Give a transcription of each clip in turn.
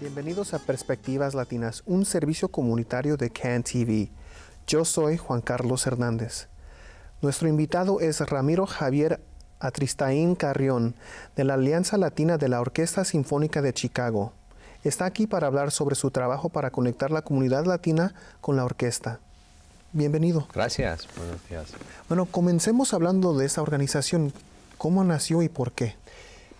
Bienvenidos a Perspectivas Latinas, un servicio comunitario de CAN TV. Yo soy Juan Carlos Hernández. Nuestro invitado es Ramiro Javier Atristaín Carrión, de la Alianza Latina de la Orquesta Sinfónica de Chicago está aquí para hablar sobre su trabajo para conectar la comunidad latina con la orquesta. Bienvenido. Gracias, buenos días. Bueno, comencemos hablando de esta organización. ¿Cómo nació y por qué?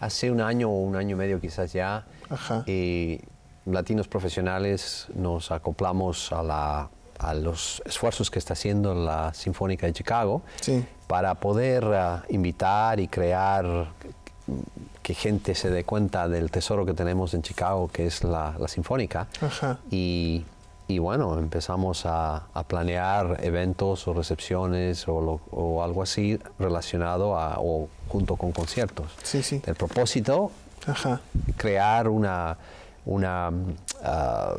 Hace un año o un año y medio quizás ya, Ajá. Eh, latinos profesionales nos acoplamos a, la, a, los esfuerzos que está haciendo la Sinfónica de Chicago para poder ah, invitar y crear que gente se dé cuenta del tesoro que tenemos en Chicago, que es la, Sinfónica. Y, bueno, empezamos a, planear eventos o recepciones o, algo así relacionado o junto con conciertos. Sí, El propósito, Ajá. crear una... Ah,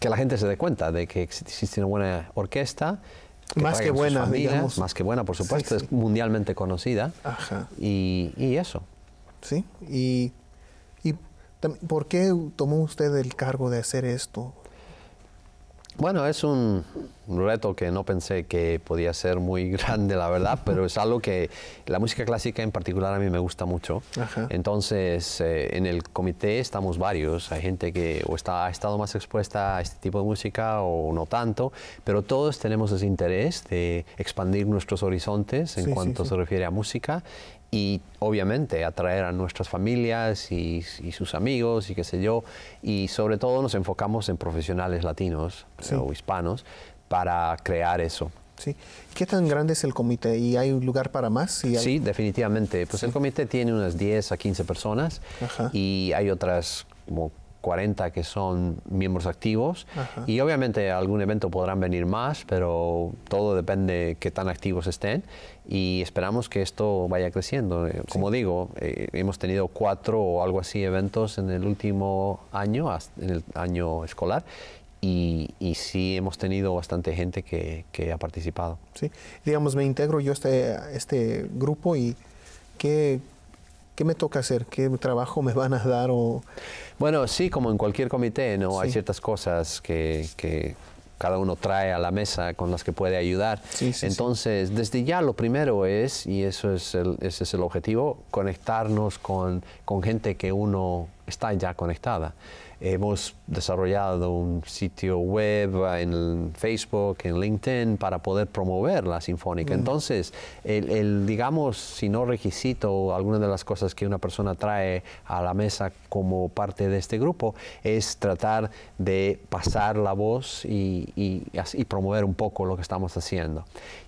que la gente se dé cuenta de que existe una buena orquesta. más que buena, digamos. Más que buena, por supuesto, es mundialmente conocida. y eso. ¿sí? Y, y ¿por qué tomó usted el cargo de hacer esto? Bueno, es un reto que no pensé que podía ser muy grande, la verdad, pero es algo que la música clásica en particular a mí me gusta mucho. Entonces, eh, en el comité estamos varios. Hay gente que o está, ha estado más expuesta a este tipo de música o no tanto, pero todos tenemos ese interés de expandir nuestros horizontes en cuanto se refiere a música y obviamente atraer a nuestras familias y, sus amigos y qué sé yo. Y sobre todo nos enfocamos en profesionales latinos o hispanos para crear eso. Sí. ¿Qué tan grande es el comité? ¿Y hay un lugar para más? Sí, definitivamente. Pues el comité tiene unas 10 a 15 personas y hay otras como 40 que son miembros activos y obviamente algún evento podrán venir más, pero todo depende qué tan activos estén y esperamos que esto vaya creciendo. Eh, como digo, eh, hemos tenido cuatro o algo así eventos en el último año, en el año escolar, y, y, sí hemos tenido bastante gente que, ha participado. Sí, digamos, me integro yo a este, este grupo y que ¿Qué me toca hacer? ¿Qué trabajo me van a dar? O... Bueno, sí, como en cualquier comité, ¿no? Hay ciertas cosas que, cada uno trae a la mesa con las que puede ayudar. Entonces, desde ya lo primero es, y eso es ese es el objetivo, conectarnos con, con gente que uno está ya conectada. Hemos desarrollado un sitio web en Facebook, en LinkedIn, para poder promover la Sinfónica. Entonces, el, digamos, si no requisito, alguna de las cosas que una persona trae a la mesa como parte de este grupo es tratar de pasar la voz y promover un poco lo que estamos haciendo.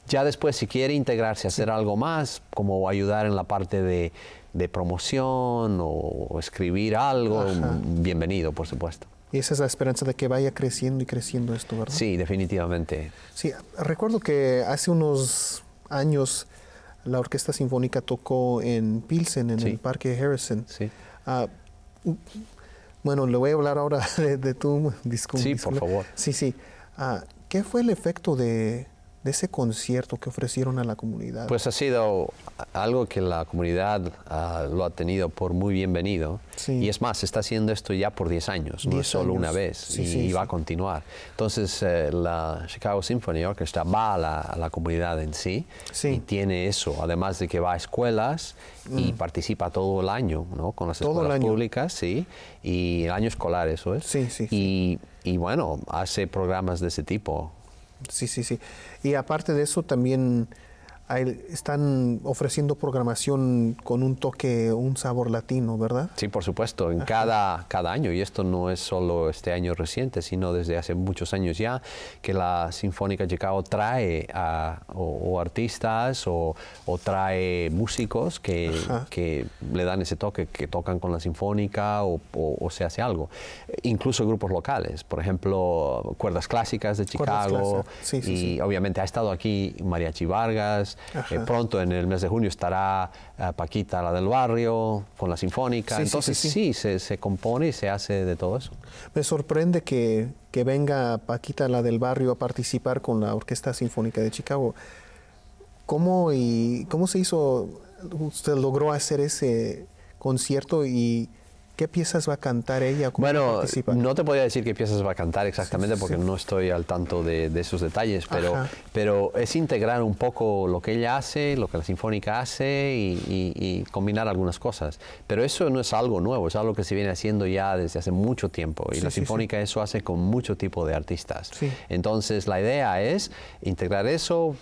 Ya después, si quiere integrarse, hacer algo más, como ayudar en la parte de de promoción o escribir algo, bienvenido, por supuesto. Y esa es la esperanza de que vaya creciendo y creciendo esto, ¿verdad? Sí, definitivamente. Sí, recuerdo que hace unos años la Orquesta Sinfónica tocó en Pilsen, en el Parque Harrison. Sí. Ah, bueno, le voy a hablar ahora de, tu disco. Sí, por favor. Sí, sí. Ah, ¿Qué fue el efecto de, de ese concierto que ofrecieron a la comunidad? Pues ha sido algo que la comunidad ah, lo ha tenido por muy bienvenido. Y es más, está haciendo esto ya por 10 años, no es solo una vez, y, va a continuar. Entonces, eh, la Chicago Symphony Orchestra va a la, comunidad en sí, y tiene eso, además de que va a escuelas y mm. participa todo el año, Con las escuelas públicas, sí, y el año escolar, eso es. y bueno, hace programas de ese tipo Sí, sí, sí. Y aparte de eso, también están ofreciendo programación con un toque, un sabor latino, ¿verdad? Sí, por supuesto, en cada, cada año, y esto no es solo este año reciente, sino desde hace muchos años ya, que la Sinfónica de Chicago trae a, o, artistas o, trae músicos que, le dan ese toque, que tocan con la Sinfónica o, se hace algo. Incluso grupos locales, por ejemplo, Cuerdas Clásicas de Chicago, y obviamente ha estado aquí Mariachi Vargas, eh, pronto, en el mes de junio, estará eh, Paquita, la del barrio, con la Sinfónica. Entonces, sí, Se, compone y se hace de todo eso. Me sorprende que, venga Paquita, la del barrio, a participar con la Orquesta Sinfónica de Chicago. ¿Cómo, y, cómo se hizo, usted logró hacer ese concierto y ¿Qué piezas va a cantar ella? bueno, no te podría decir qué piezas va a cantar exactamente porque no estoy al tanto de, esos detalles, pero, pero es integrar un poco lo que ella hace, lo que la Sinfónica hace y, combinar algunas cosas. Pero eso no es algo nuevo, es algo que se viene haciendo ya desde hace mucho tiempo y la Sinfónica eso hace con mucho tipo de artistas. Entonces la idea es integrar eso,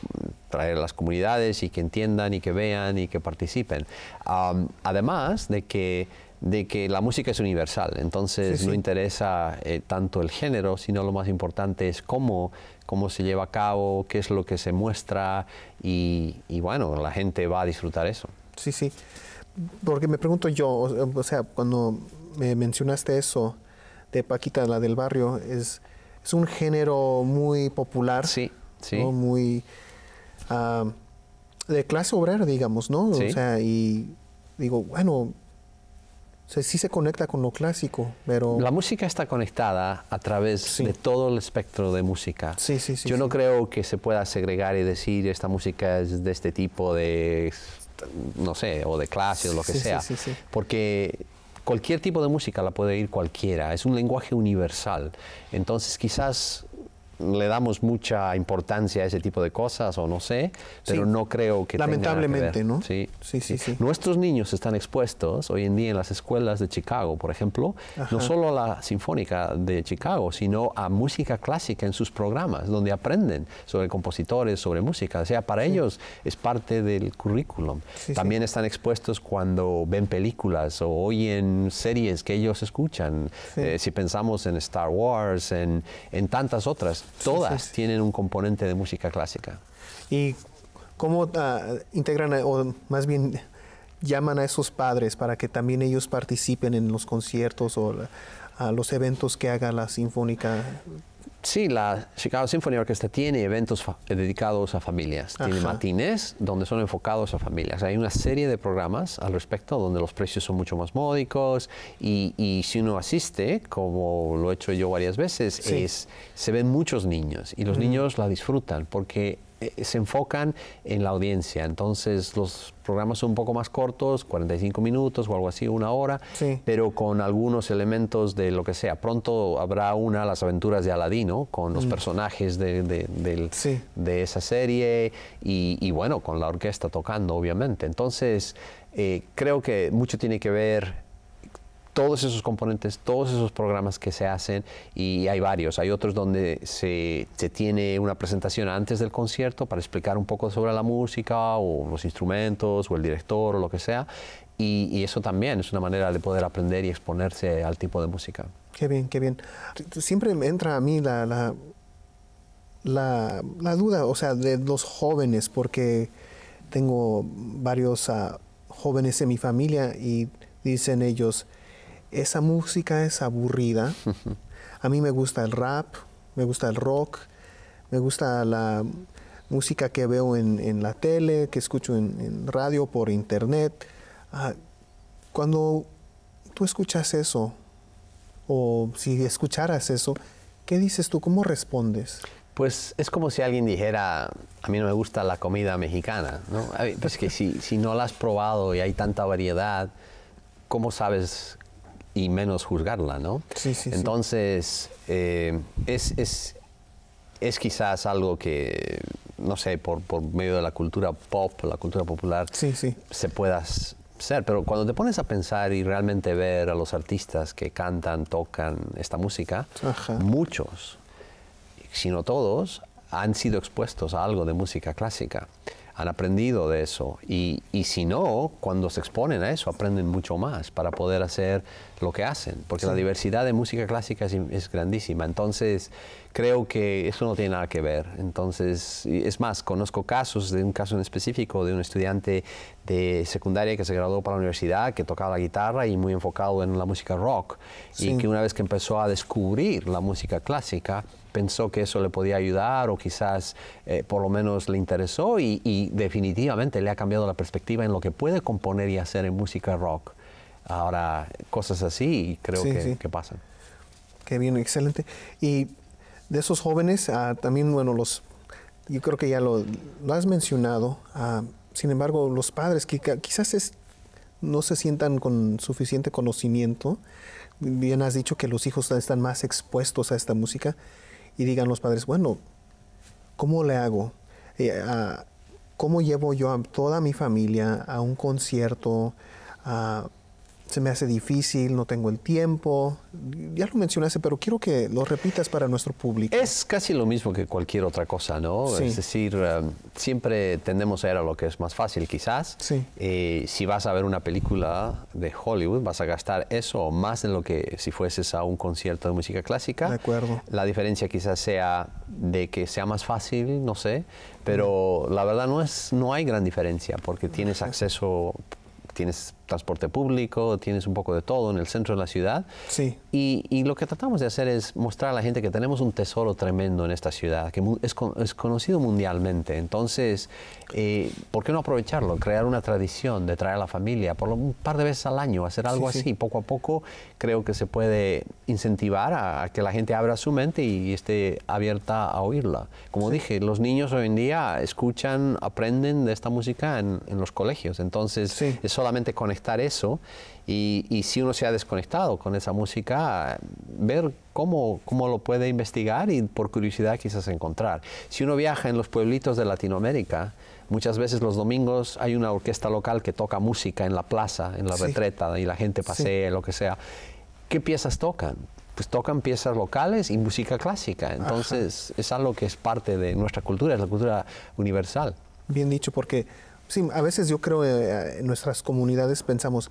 traer a las comunidades y que entiendan y que vean y que participen. además de que de que la música es universal, entonces no interesa eh, tanto el género, sino lo más importante es cómo, cómo se lleva a cabo, qué es lo que se muestra y, bueno, la gente va a disfrutar eso. Sí, sí, porque me pregunto yo, o, sea, cuando me mencionaste eso de Paquita, la del barrio, es, es un género muy popular, sí, sí. muy ah, de clase obrera, digamos, ¿no? O sea, y digo, bueno, o sí se conecta con lo clásico, pero... La música está conectada a través de todo el espectro de música. Sí, Yo no creo que se pueda segregar y decir esta música es de este tipo de, no sé, o de clase o lo que sea. Porque cualquier tipo de música la puede ir cualquiera. Es un lenguaje universal. Entonces quizás le damos mucha importancia a ese tipo de cosas o no sé, pero no creo que... Lamentablemente, ¿no? Sí. Sí, sí. Nuestros niños están expuestos hoy en día en las escuelas de Chicago, por ejemplo, no solo a la Sinfónica de Chicago, sino a música clásica en sus programas, donde aprenden sobre compositores, sobre música. O sea, para ellos es parte del currículum. También están expuestos cuando ven películas o oyen series que ellos escuchan. Eh, si pensamos en Star Wars, en tantas otras Todas tienen un componente de música clásica. ¿Y cómo ah, integran, o más bien llaman a esos padres para que también ellos participen en los conciertos o a los eventos que haga la Sinfónica Sí, la Chicago Symphony Orchestra tiene eventos eh, dedicados a familias. Tiene matines donde son enfocados a familias. Hay una serie de programas al respecto donde los precios son mucho más módicos y, y si uno asiste, como lo he hecho yo varias veces, es, se ven muchos niños y los niños la disfrutan porque eh, se enfocan en la audiencia. Entonces los programas son un poco más cortos, 45 minutos o algo así, una hora, pero con algunos elementos de lo que sea. Pronto habrá una, las aventuras de Aladino, con los mm. personajes de, de, de, esa serie y, bueno, con la orquesta tocando, obviamente. Entonces eh, creo que mucho tiene que ver todos esos componentes, todos esos programas que se hacen y hay varios. Hay otros donde se, se, tiene una presentación antes del concierto para explicar un poco sobre la música o los instrumentos o el director o lo que sea. Y, eso también es una manera de poder aprender y exponerse al tipo de música. Qué bien, qué bien. Siempre me entra a mí la, la, la, duda, o sea, de los jóvenes, porque tengo varios ah, jóvenes en mi familia y dicen ellos, esa música es aburrida. A mí me gusta el rap, me gusta el rock, me gusta la música que veo en, la tele, que escucho en, radio, por internet. Ah, cuando tú escuchas eso, o si escucharas eso, ¿qué dices tú? ¿Cómo respondes? Pues es como si alguien dijera, a mí no me gusta la comida mexicana, ¿no? Pues que si, si no la has probado y hay tanta variedad, ¿cómo sabes y menos juzgarla, ¿no? Entonces, eh, es, es, quizás algo que, no sé, por, medio de la cultura pop, la cultura popular, se pueda ser, pero cuando te pones a pensar y realmente ver a los artistas que cantan, tocan esta música, muchos, si no todos, han sido expuestos a algo de música clásica han aprendido de eso. Y, y, si no, cuando se exponen a eso, aprenden mucho más para poder hacer lo que hacen, porque la diversidad de música clásica es, es grandísima. Entonces, creo que eso no tiene nada que ver. Entonces, es más, conozco casos de un caso en específico de un estudiante de secundaria que se graduó para la universidad, que tocaba la guitarra y muy enfocado en la música rock. Y que una vez que empezó a descubrir la música clásica, pensó que eso le podía ayudar o quizás eh, por lo menos le interesó y, definitivamente le ha cambiado la perspectiva en lo que puede componer y hacer en música rock. Ahora, cosas así creo que, sí. que, pasan. Qué bien, excelente. Y de esos jóvenes, también, bueno, los, yo creo que ya lo, has mencionado, sin embargo, los padres que quizás es, no se sientan con suficiente conocimiento, bien has dicho que los hijos están más expuestos a esta música, y digan los padres, bueno, ¿cómo le hago? Eh, ¿Cómo llevo yo a toda mi familia a un concierto? se me hace difícil, no tengo el tiempo. Ya lo mencionaste, pero quiero que lo repitas para nuestro público. Es casi lo mismo que cualquier otra cosa, ¿no? Es decir, um, siempre tendemos a ir a lo que es más fácil, quizás. Eh, si vas a ver una película de Hollywood, vas a gastar eso o más de lo que si fueses a un concierto de música clásica. De acuerdo. La diferencia quizás sea de que sea más fácil, no sé, pero la verdad no, es, no hay gran diferencia porque tienes acceso tienes transporte público, tienes un poco de todo en el centro de la ciudad. Sí. Y, lo que tratamos de hacer es mostrar a la gente que tenemos un tesoro tremendo en esta ciudad, que es, conocido mundialmente. Entonces, eh, ¿por qué no aprovecharlo? Crear una tradición de traer a la familia por un par de veces al año, hacer algo así. Poco a poco creo que se puede incentivar a, que la gente abra su mente y, esté abierta a oírla. Como dije, los niños hoy en día escuchan, aprenden de esta música en, en los colegios. Entonces, es solamente conectar eso y, si uno se ha desconectado con esa música, ver cómo, cómo lo puede investigar y por curiosidad quizás encontrar. Si uno viaja en los pueblitos de Latinoamérica, muchas veces los domingos hay una orquesta local que toca música en la plaza, en la retreta, y la gente pasea, lo que sea. ¿Qué piezas tocan? Pues tocan piezas locales y música clásica. Entonces es algo que es parte de nuestra cultura, es la cultura universal. Bien dicho, porque Sí, a veces yo creo eh, en nuestras comunidades pensamos,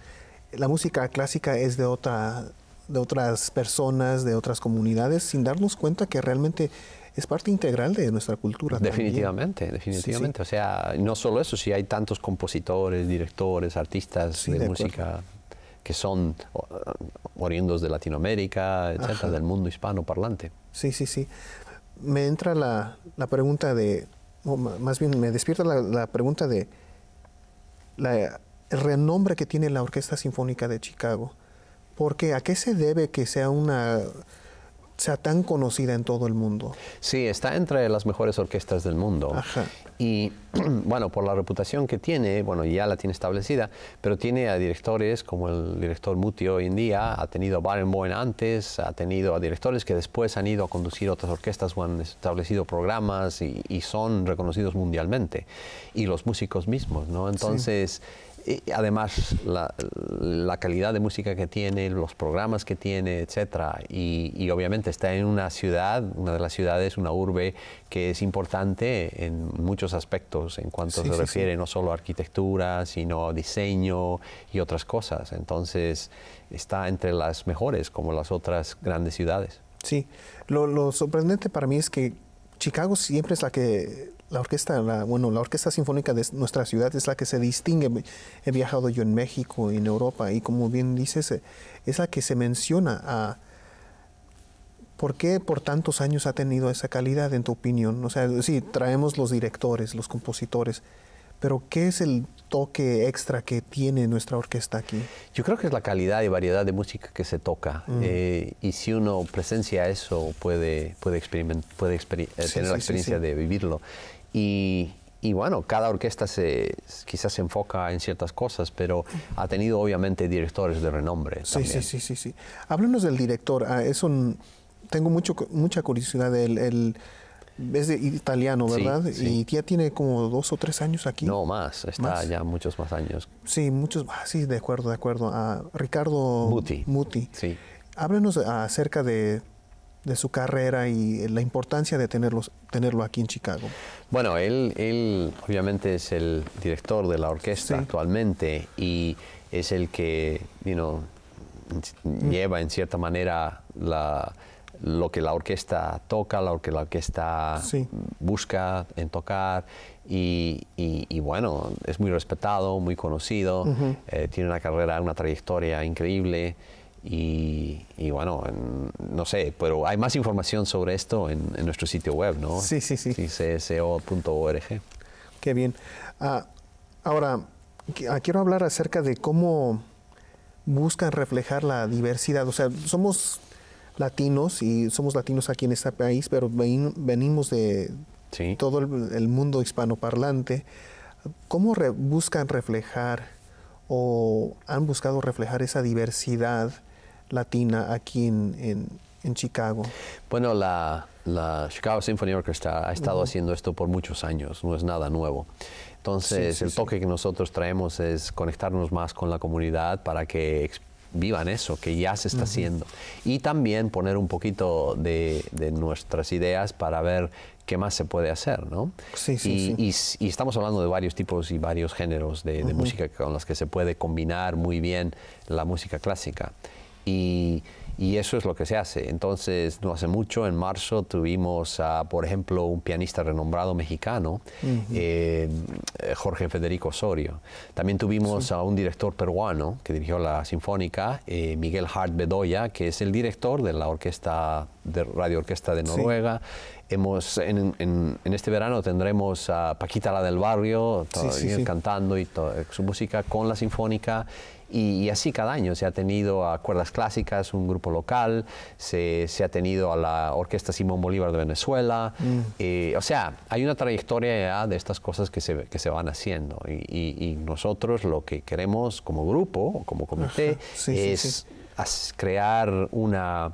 la música clásica es de otra de otras personas, de otras comunidades, sin darnos cuenta que realmente es parte integral de nuestra cultura. Definitivamente, definitivamente. O sea, no solo eso, si hay tantos compositores, directores, artistas de, música que son eh, oriundos de Latinoamérica, etcétera, del mundo hispano parlante. Sí, sí, sí. Me entra la, pregunta de, más bien me despierta la pregunta de, la, el renombre que tiene la Orquesta Sinfónica de Chicago. Porque ¿a qué se debe que sea una sea tan conocida en todo el mundo. Sí, está entre las mejores orquestas del mundo. Y bueno, por la reputación que tiene, bueno, ya la tiene establecida, pero tiene a directores como el director Muti hoy en día, ha tenido a Barenboim antes, ha tenido a directores que después han ido a conducir otras orquestas o han establecido programas y, son reconocidos mundialmente. Y los músicos mismos, ¿no? Entonces... Y además, la, calidad de música que tiene, los programas que tiene, etc. Y, obviamente está en una ciudad, una de las ciudades, una urbe que es importante en muchos aspectos en cuanto se refiere no solo a arquitectura, sino a diseño y otras cosas. Entonces, está entre las mejores, como las otras grandes ciudades. Sí, lo sorprendente para mí es que Chicago siempre es la que la orquesta, bueno, la orquesta sinfónica de nuestra ciudad es la que se distingue. He viajado yo en México, y en Europa, y como bien dices, es la que se menciona a... ¿Por qué por tantos años ha tenido esa calidad, en tu opinión? O sea, sí, traemos los directores, los compositores, pero ¿qué es el toque extra que tiene nuestra orquesta aquí? Yo creo que es la calidad y variedad de música que se toca. Mm. Eh, y si uno presencia eso, puede, puede, puede eh, tener la experiencia de vivirlo. Y, bueno, cada orquesta se, quizás se enfoca en ciertas cosas, pero ha tenido obviamente directores de renombre. Sí, sí, sí, sí, sí. Háblanos del director. Ah, es un, tengo mucho, mucha curiosidad él, es de italiano, ¿verdad? Y ya tiene como dos o tres años aquí. No, más. Está ya muchos más años. Sí, muchos. más, ah, sí, de acuerdo, de acuerdo. Ah, Ricardo Muti. Muti. Sí. Háblanos acerca de, de su carrera y la importancia de tenerlos, tenerlo aquí en Chicago? Bueno, él, él obviamente es el director de la orquesta actualmente y es el que mm. lleva en cierta manera lo que la orquesta toca, lo que la orquesta busca en tocar. Y, bueno, es muy respetado, muy conocido, eh, tiene una carrera, una trayectoria increíble. Y, bueno, no sé, pero hay más información sobre esto en, nuestro sitio web, ¿no? Sí, sí, sí. cso.org. Qué bien. Ah, ahora, ah, quiero hablar acerca de cómo buscan reflejar la diversidad. O sea, somos latinos y somos latinos aquí en este país, pero venimos de todo el, mundo hispanoparlante. ¿Cómo buscan reflejar o han buscado reflejar esa diversidad latina aquí en, en, Chicago? Bueno, la, la, Chicago Symphony Orchestra ha estado haciendo esto por muchos años, no es nada nuevo. Entonces, el toque que nosotros traemos es conectarnos más con la comunidad para que vivan eso, que ya se está haciendo. Y también poner un poquito de, de, nuestras ideas para ver qué más se puede hacer, ¿no? Sí, sí, y, sí. Y, estamos hablando de varios tipos y varios géneros de, música con las que se puede combinar muy bien la música clásica y, eso es lo que se hace. Entonces, no hace mucho, en marzo, tuvimos, a por ejemplo, un pianista renombrado mexicano, eh, Jorge Federico Osorio. También tuvimos a un director peruano que dirigió la Sinfónica, eh, Miguel Hart Bedoya, que es el director de la Orquesta de Radio Orquesta de Noruega. Hemos, en, este verano tendremos a Paquita la del Barrio cantando y eh, su música con la Sinfónica. Y, así cada año se ha tenido a cuerdas clásicas, un grupo local, se, se ha tenido a la Orquesta Simón Bolívar de Venezuela. Mm. Eh, o sea, hay una trayectoria ya de estas cosas que se, que se van haciendo. Y, nosotros lo que queremos como grupo, como comité, es crear una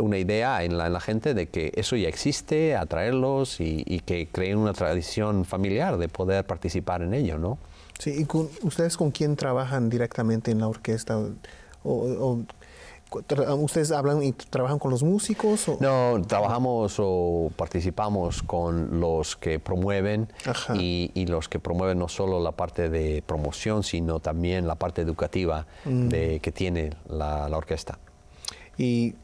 una idea en la, gente de que eso ya existe, atraerlos y, que creen una tradición familiar de poder participar en ello, ¿no? Sí, ¿y ustedes con quién trabajan directamente en la orquesta? o, ¿Ustedes hablan y trabajan con los músicos? O? No, trabajamos o participamos con los que promueven y, los que promueven no solo la parte de promoción, sino también la parte educativa mm. de, que tiene la, la orquesta. Y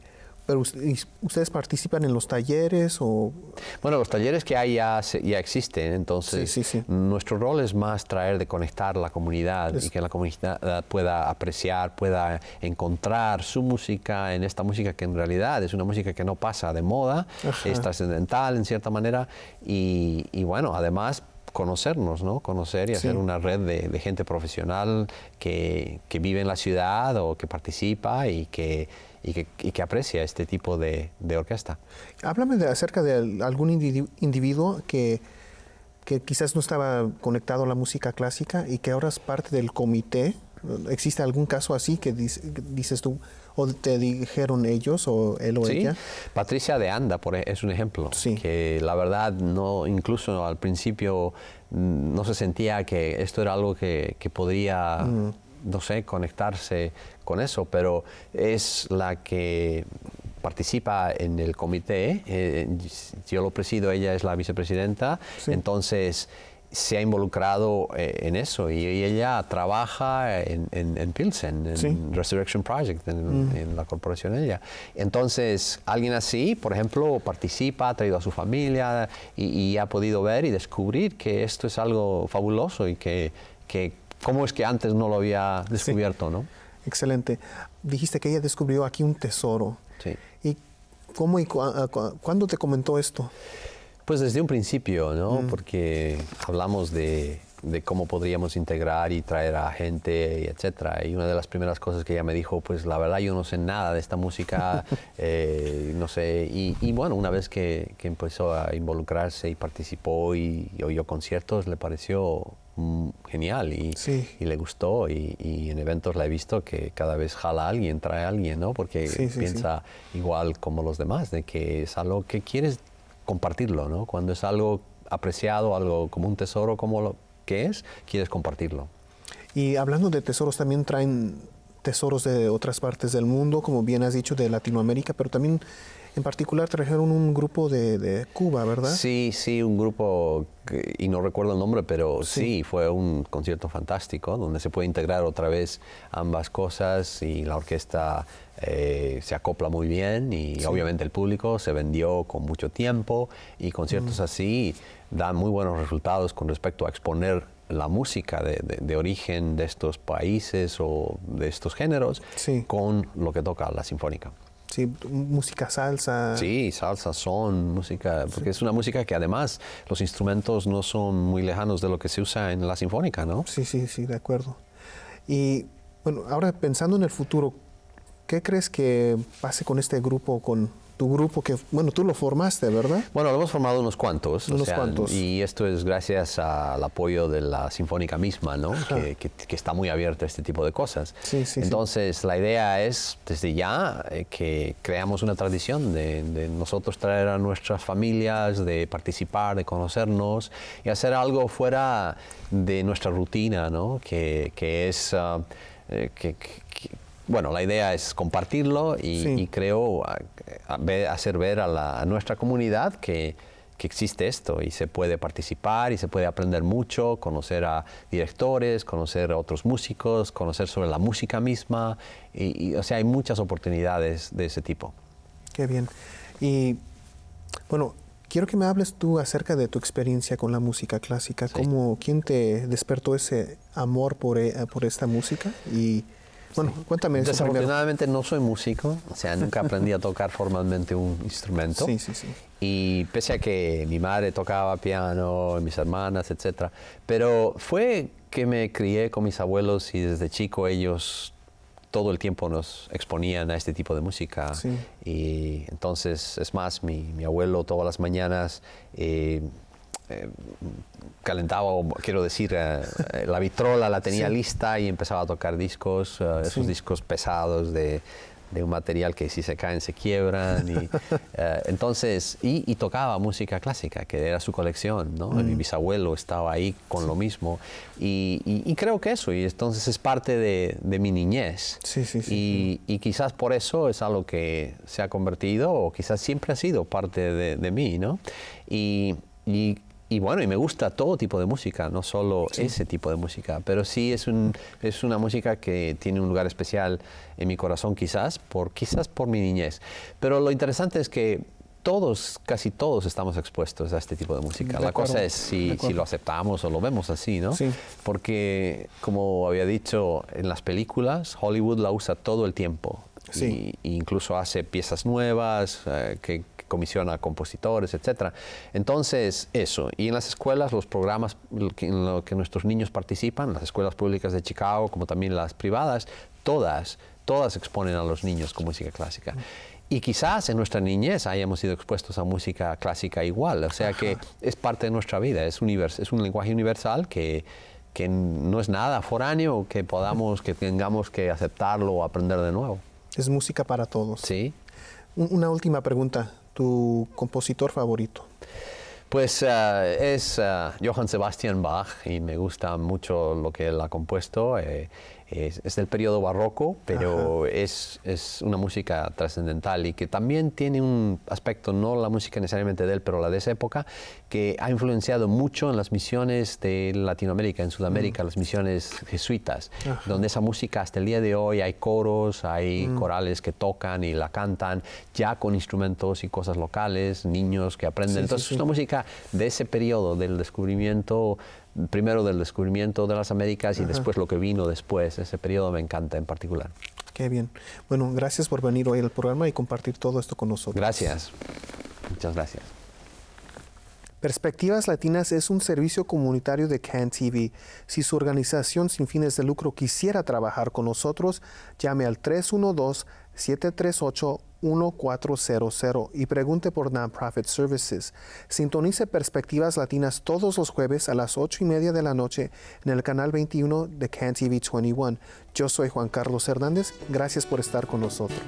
pero ustedes participan en los talleres o bueno los talleres que hay ya, existen entonces nuestro rol es más traer de conectar la comunidad y que la comunidad pueda apreciar pueda encontrar su música en esta música que en realidad es una música que no pasa de moda es trascendental en cierta manera y, y bueno además conocernos, ¿no? Conocer y hacer una red de, gente profesional que, vive en la ciudad o que participa y que, y que, aprecia este tipo de, orquesta. Háblame acerca de algún individuo que, que quizás no estaba conectado a la música clásica y que ahora es parte del comité. ¿Existe algún caso así que dices tú, ¿O te dijeron ellos o él o ella? Patricia de Anda por, e, es un ejemplo. Que la verdad, no, incluso al principio mm, no se sentía que esto era algo que, podría, mm. no sé, conectarse con eso, pero es la que participa en el comité, eh, yo lo presido, ella es la vicepresidenta, entonces se ha involucrado eh, en eso y, ella trabaja en, en, Pilsen, en Resurrection Project, en, mm. la corporación ella. Entonces, alguien así, por ejemplo, participa, ha traído a su familia y, ha podido ver y descubrir que esto es algo fabuloso y que, que cómo es que antes no lo había descubierto, ¿no? Excelente. Dijiste que ella descubrió aquí un tesoro. Sí. ¿Y cómo y cuándo te comentó esto? Pues desde un principio, ¿no? Mm. Porque hablamos de, cómo podríamos integrar y traer a gente, etcétera. Y una de las primeras cosas que ella me dijo, pues la verdad yo no sé nada de esta música, eh, no sé. Y, bueno, una vez que, empezó a involucrarse y participó y, oyó conciertos, le pareció mm, genial y, le gustó y, en eventos la he visto que cada vez jala a alguien, trae a alguien, ¿no? Porque piensa igual como los demás, de que es algo que quieres compartirlo, ¿no? Cuando es algo apreciado, algo como un tesoro, como lo que es, quieres compartirlo. Y hablando de tesoros, también traen tesoros de otras partes del mundo, como bien has dicho, de Latinoamérica, pero también en particular trajeron un grupo de, Cuba, ¿verdad? Sí, sí, un grupo, y no recuerdo el nombre, pero sí. fue un concierto fantástico, donde se puede integrar otra vez ambas cosas y la orquesta eh, se acopla muy bien y obviamente el público se vendió con mucho tiempo y conciertos mm. así dan muy buenos resultados con respecto a exponer la música de, origen de estos países o de estos géneros con lo que toca la sinfónica. Sí, música salsa. Sí, salsa, son, música, porque es una música que además los instrumentos no son muy lejanos de lo que se usa en la sinfónica, ¿no? Sí, sí, sí, de acuerdo. Y bueno, ahora pensando en el futuro, ¿qué crees que pase con este grupo, con tu grupo que, bueno, tú lo formaste, ¿verdad? Bueno, lo hemos formado unos cuantos. Y esto es gracias al apoyo de la Sinfónica misma, ¿no? Que, está muy abierta a este tipo de cosas. Entonces, la idea es, desde ya, eh, que creamos una tradición de, nosotros traer a nuestras familias, de participar, de conocernos y hacer algo fuera de nuestra rutina, ¿no? Que, que es... Ah, eh, que, bueno, la idea es compartirlo y, creo hacer ver a, la, nuestra comunidad que, existe esto y se puede participar y se puede aprender mucho, conocer a directores, conocer a otros músicos, conocer sobre la música misma. Y, o sea, hay muchas oportunidades de ese tipo. Qué bien. Y bueno, quiero que me hables tú acerca de tu experiencia con la música clásica. ¿Cómo, ¿Quién te despertó ese amor por, e, por esta música? Y pues, bueno, cuéntame Desafortunadamente no soy músico, o sea, nunca aprendí a tocar formalmente un instrumento. Sí, sí, sí. Y pese a que mi madre tocaba piano, mis hermanas, etc. Pero fue que me crié con mis abuelos y desde chico ellos todo el tiempo nos exponían a este tipo de música. Sí. Y entonces, es más, mi, mi abuelo todas las mañanas eh, eh, calentaba, quiero decir, eh, eh, la vitrola la tenía lista y empezaba a tocar discos, esos discos pesados de, de, un material que si se caen se quiebran. Y, entonces, y, tocaba música clásica, que era su colección, ¿no? Mi bisabuelo estaba ahí con lo mismo. Y, creo que eso, y entonces es parte de, mi niñez. Y, quizás por eso es algo que se ha convertido, o quizás siempre ha sido parte de, mí, ¿no? Y, y y bueno, y me gusta todo tipo de música, no solo ese tipo de música, pero sí es, un, es una música que tiene un lugar especial en mi corazón quizás, por, quizás por mi niñez. Pero lo interesante es que todos, casi todos estamos expuestos a este tipo de música. la cosa es si, si, lo aceptamos o lo vemos así, ¿no? Sí. Porque, como había dicho, en las películas Hollywood la usa todo el tiempo. Sí. incluso hace piezas nuevas eh, que comisiona compositores, etc. Entonces, eso. Y en las escuelas, los programas en los que nuestros niños participan, las escuelas públicas de Chicago, como también las privadas, todas, todas exponen a los niños con música clásica. Y quizás en nuestra niñez hayamos sido expuestos a música clásica igual, o sea que es parte de nuestra vida, es, es un lenguaje universal que, que no es nada foráneo, que podamos, que tengamos que aceptarlo o aprender de nuevo. Es música para todos. Sí. Una última pregunta tu compositor favorito? Pues ah, es ah, Johann Sebastian Bach y me gusta mucho lo que él ha compuesto. Eh, es, del periodo barroco, pero es, es, una música trascendental y que también tiene un aspecto, no la música necesariamente de él, pero la de esa época, que ha influenciado mucho en las misiones de Latinoamérica, en Sudamérica, mm. las misiones jesuitas, donde esa música hasta el día de hoy hay coros, hay mm. corales que tocan y la cantan, ya con instrumentos y cosas locales, niños que aprenden. Entonces es una música de ese periodo del descubrimiento primero del descubrimiento de las Américas y después lo que vino después. Ese periodo me encanta en particular. Qué bien. Bueno, gracias por venir hoy al programa y compartir todo esto con nosotros. Gracias. Muchas gracias. Perspectivas Latinas es un servicio comunitario de CAN TV. Si su organización sin fines de lucro quisiera trabajar con nosotros, llame al 312-738-1400 y pregunte por Nonprofit Services. Sintonice Perspectivas Latinas todos los jueves a las 8 y media de la noche en el canal 21 de CAN TV 21. Yo soy Juan Carlos Hernández. Gracias por estar con nosotros.